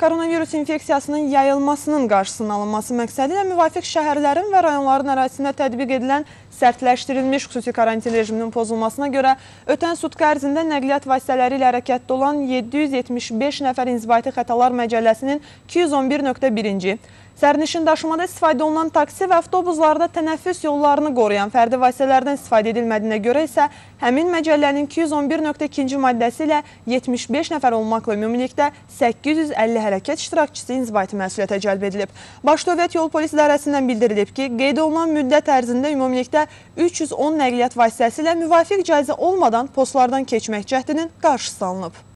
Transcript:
Koronavirus infeksiyasının yayılmasının qarşısının alınması məqsədi ilə müvafiq şəhərlərin və rayonların ərazisində tətbiq edilən sərtləşdirilmiş xüsusi karantin rejiminin pozulmasına görə ötən sutqa ərzində nəqliyyat vasitələri ilə hərəkətdə olan 775 nəfər inzibati xətalar məcəlləsinin 211.1-ci Sərnişin daşımada istifadə olunan taksi və avtobuslarda tənəffüs yollarını qoruyan fərdi vasitələrdən istifadə edilmədiyinə görə isə həmin məcəllənin 211.2-ci maddəsi ilə 75 nəfər olmaqla ümumilikdə 850 hərəkət iştirakçısı inzibati məsuliyyətə cəlb edilib. Baş Dövlət Yol Polis İdarəsindən bildirilib ki, qeyd olunan müddət ərzində ümumilikdə 310 nəqliyyat vasitəsi ilə müvafiq cəzə olmadan postlardan keçmək cəhdinin qarşısı alınıb.